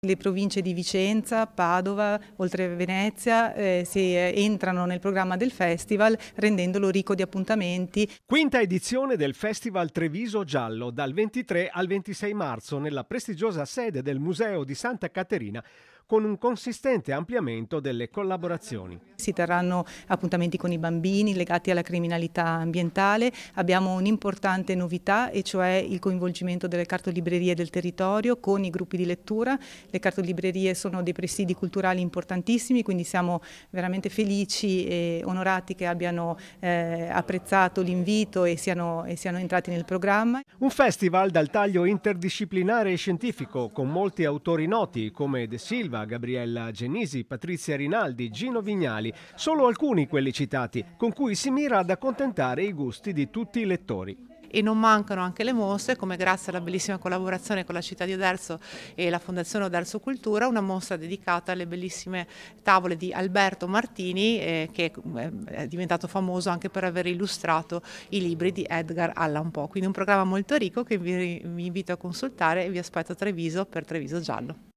Le province di Vicenza, Padova, oltre a Venezia eh, si eh, entrano nel programma del festival rendendolo ricco di appuntamenti. Quinta edizione del Festival Treviso Giallo dal 23 al 26 marzo nella prestigiosa sede del Museo di Santa Caterina con un consistente ampliamento delle collaborazioni. Si terranno appuntamenti con i bambini legati alla criminalità ambientale, abbiamo un'importante novità e cioè il coinvolgimento delle cartolibrerie del territorio con i gruppi di lettura le cartolibrerie sono dei presidi culturali importantissimi, quindi siamo veramente felici e onorati che abbiano eh, apprezzato l'invito e, e siano, entrati nel programma. Un festival dal taglio interdisciplinare e scientifico con molti autori noti come De Silva, Gabriella Genisi, Patrizia Rinaldi, Gino Vignali, solo alcuni quelli citati, con cui si mira ad accontentare i gusti di tutti i lettori e non mancano anche le mostre come grazie alla bellissima collaborazione con la città di Oderzo e la Fondazione Oderzo Cultura una mostra dedicata alle bellissime tavole di Alberto Martini eh, che eh, è diventato famoso anche per aver illustrato i libri di Edgar Allan Poe quindi un programma molto ricco che vi, vi invito a consultare e vi aspetto a Treviso per Treviso Giallo.